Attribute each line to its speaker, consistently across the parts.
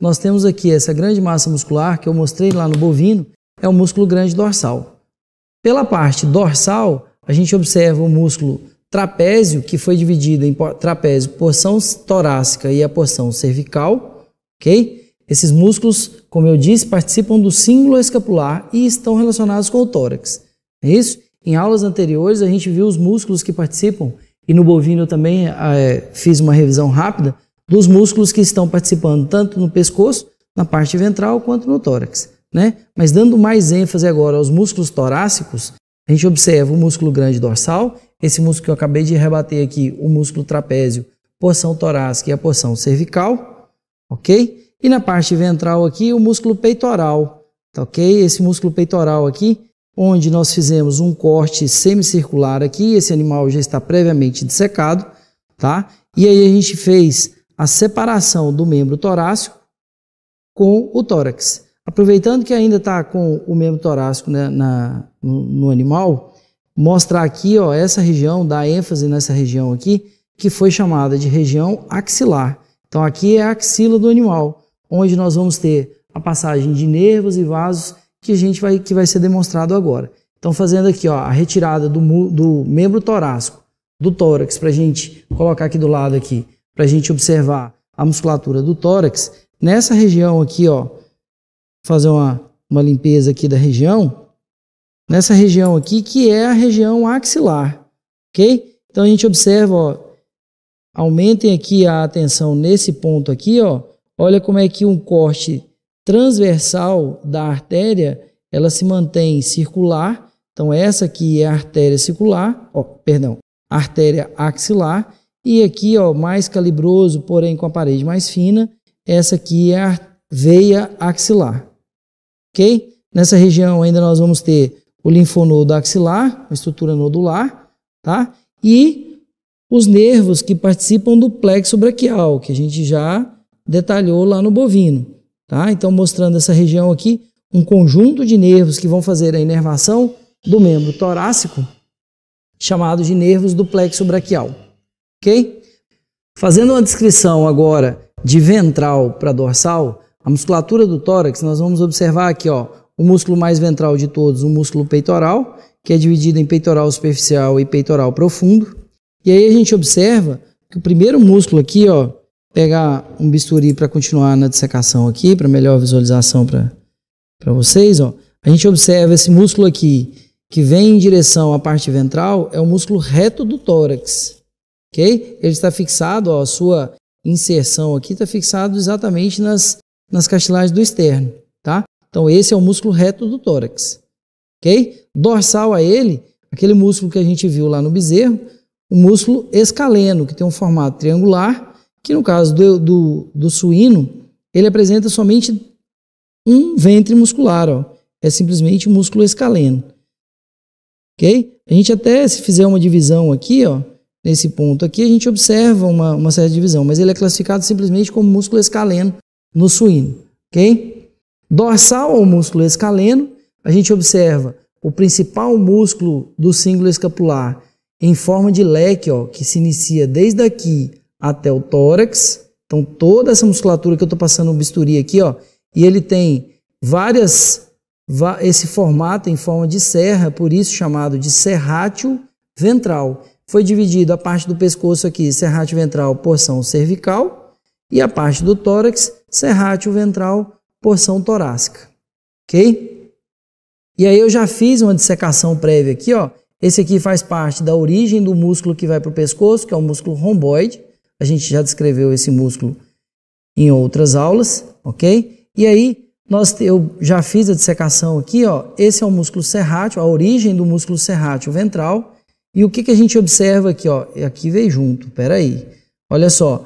Speaker 1: Nós temos aqui essa grande massa muscular que eu mostrei lá no bovino, é o músculo grande dorsal. Pela parte dorsal, a gente observa o músculo trapézio, que foi dividido em trapézio, porção torácica e a porção cervical, ok? Esses músculos, como eu disse, participam do símbolo escapular e estão relacionados com o tórax. É isso? Em aulas anteriores, a gente viu os músculos que participam, e no bovino eu também é, fiz uma revisão rápida, dos músculos que estão participando, tanto no pescoço, na parte ventral, quanto no tórax. Né? Mas dando mais ênfase agora aos músculos torácicos, a gente observa o músculo grande dorsal, esse músculo que eu acabei de rebater aqui, o músculo trapézio, porção torácica e a porção cervical, ok? E na parte ventral aqui, o músculo peitoral, tá ok? Esse músculo peitoral aqui, onde nós fizemos um corte semicircular aqui, esse animal já está previamente dissecado, tá? E aí a gente fez a separação do membro torácico com o tórax. Aproveitando que ainda está com o membro torácico né, na, no, no, animal, mostrar aqui ó, essa região, dar ênfase nessa região aqui, que foi chamada de região axilar. Então aqui é a axila do animal, onde nós vamos ter a passagem de nervos e vasos que a gente vai, que vai ser demonstrado agora. Então fazendo aqui ó, a retirada do, do membro torácico, do tórax, para a gente colocar aqui do lado aqui, para a gente observar a musculatura do tórax, nessa região aqui, ó, fazer uma, uma limpeza aqui da região, nessa região aqui que é a região axilar, ok? Então a gente observa, ó, aumentem aqui a atenção nesse ponto aqui, ó, olha como é que um corte transversal da artéria, ela se mantém circular, então essa aqui é a artéria circular, ó, perdão, artéria axilar, e aqui, ó, mais calibroso, porém com a parede mais fina, essa aqui é a veia axilar. Ok? Nessa região ainda nós vamos ter o linfonodo axilar, uma estrutura nodular, tá? E os nervos que participam do plexo braquial, que a gente já detalhou lá no bovino, tá? Então, mostrando essa região aqui, um conjunto de nervos que vão fazer a inervação do membro torácico, chamado de nervos do plexo braquial ok? Fazendo uma descrição agora de ventral para dorsal, a musculatura do tórax, nós vamos observar aqui, ó, o músculo mais ventral de todos, o músculo peitoral, que é dividido em peitoral superficial e peitoral profundo. E aí a gente observa que o primeiro músculo aqui, ó, pegar um bisturi para continuar na dissecação aqui, para melhor visualização para vocês, ó. A gente observa esse músculo aqui, que vem em direção à parte ventral, é o músculo reto do tórax ok? Ele está fixado, ó, a sua inserção aqui está fixado exatamente nas, nas castilagens do externo, tá? Então esse é o músculo reto do tórax, ok? Dorsal a ele, aquele músculo que a gente viu lá no bezerro, o músculo escaleno, que tem um formato triangular, que no caso do, do, do suíno, ele apresenta somente um ventre muscular, ó. É simplesmente o músculo escaleno. Ok? A gente até, se fizer uma divisão aqui, ó, nesse ponto aqui, a gente observa uma, uma certa divisão, mas ele é classificado simplesmente como músculo escaleno no suíno, ok? Dorsal ao músculo escaleno, a gente observa o principal músculo do símbolo escapular em forma de leque, ó, que se inicia desde aqui até o tórax. Então, toda essa musculatura que eu estou passando o bisturi aqui, ó, e ele tem várias, esse formato em forma de serra, por isso chamado de serrátil ventral foi dividido a parte do pescoço aqui, serrate ventral, porção cervical, e a parte do tórax, serrate ventral, porção torácica. OK? E aí eu já fiz uma dissecação prévia aqui, ó. Esse aqui faz parte da origem do músculo que vai para o pescoço, que é o músculo romboide. A gente já descreveu esse músculo em outras aulas, ok? E aí, nós, eu já fiz a dissecação aqui, ó. Esse é o músculo serrátil, a origem do músculo serrátil ventral. E o que, que a gente observa aqui? Ó? Aqui veio junto, peraí. Olha só.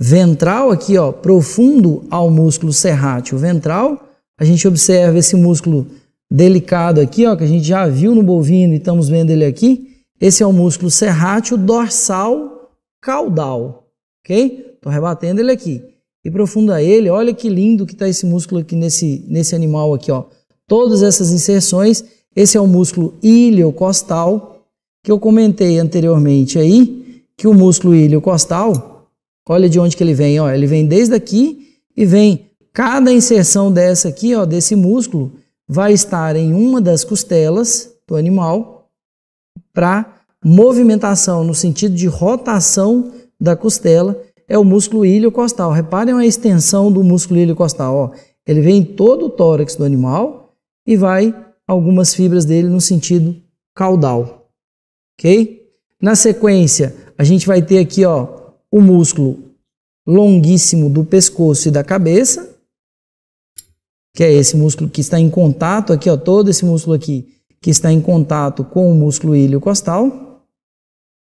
Speaker 1: Ventral aqui, ó, profundo ao músculo serrátil ventral, a gente observa esse músculo delicado aqui, ó, que a gente já viu no bovino e estamos vendo ele aqui. Esse é o músculo serrátil dorsal caudal, ok? Estou rebatendo ele aqui. E profundo a ele, olha que lindo que está esse músculo aqui nesse, nesse animal aqui, ó. Todas essas inserções esse é o músculo iliocostal que eu comentei anteriormente aí, que o músculo iliocostal, olha de onde que ele vem, ó, ele vem desde aqui e vem cada inserção dessa aqui, ó, desse músculo vai estar em uma das costelas do animal para movimentação no sentido de rotação da costela é o músculo iliocostal. Reparem a extensão do músculo iliocostal, ó. Ele vem em todo o tórax do animal e vai algumas fibras dele no sentido caudal, ok? Na sequência, a gente vai ter aqui ó, o músculo longuíssimo do pescoço e da cabeça, que é esse músculo que está em contato aqui, ó, todo esse músculo aqui que está em contato com o músculo ilio costal,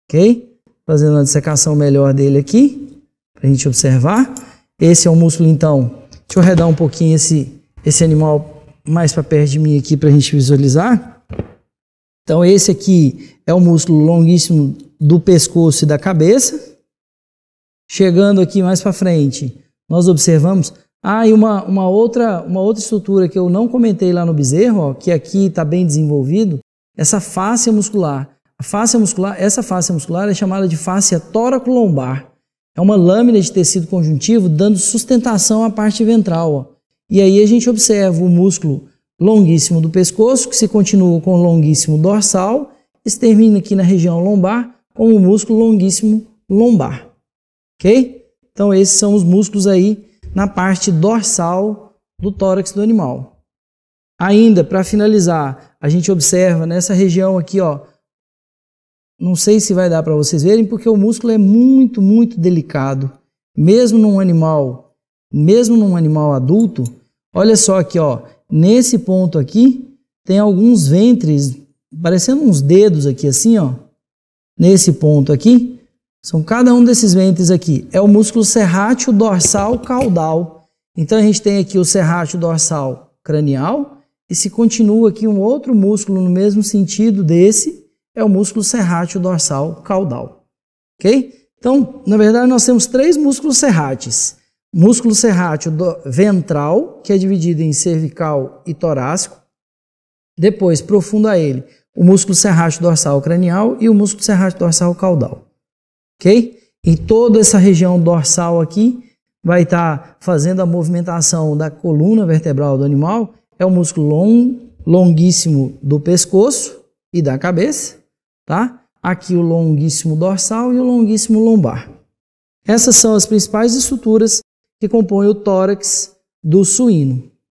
Speaker 1: ok? Fazendo uma dissecação melhor dele aqui, para a gente observar. Esse é o músculo, então, deixa eu redar um pouquinho esse, esse animal mais para perto de mim aqui para a gente visualizar. Então, esse aqui é o músculo longuíssimo do pescoço e da cabeça. Chegando aqui mais para frente, nós observamos. Ah, e uma, uma, outra, uma outra estrutura que eu não comentei lá no bezerro, ó, que aqui está bem desenvolvido, essa fáscia muscular. A fáscia muscular, essa fáscia muscular é chamada de fáscia tóraco-lombar. É uma lâmina de tecido conjuntivo dando sustentação à parte ventral. Ó. E aí a gente observa o músculo longuíssimo do pescoço, que se continua com o longuíssimo dorsal, e se termina aqui na região lombar com o músculo longuíssimo lombar. Ok? Então, esses são os músculos aí na parte dorsal do tórax do animal. Ainda, para finalizar, a gente observa nessa região aqui, ó. Não sei se vai dar para vocês verem, porque o músculo é muito, muito delicado. Mesmo num animal mesmo num animal adulto, olha só aqui, ó, nesse ponto aqui tem alguns ventres parecendo uns dedos aqui assim, ó. Nesse ponto aqui, são cada um desses ventres aqui. É o músculo serrátil dorsal caudal. Então a gente tem aqui o serrátil dorsal cranial e se continua aqui um outro músculo no mesmo sentido desse, é o músculo serrátil dorsal caudal. OK? Então, na verdade nós temos três músculos serrates. Músculo serrátil ventral, que é dividido em cervical e torácico. Depois, profundo a ele, o músculo serrátil dorsal cranial e o músculo serrátil dorsal caudal. Ok? E toda essa região dorsal aqui vai estar tá fazendo a movimentação da coluna vertebral do animal. É o músculo long, longuíssimo do pescoço e da cabeça, tá? Aqui o longuíssimo dorsal e o longuíssimo lombar. Essas são as principais estruturas que compõe o tórax do suíno.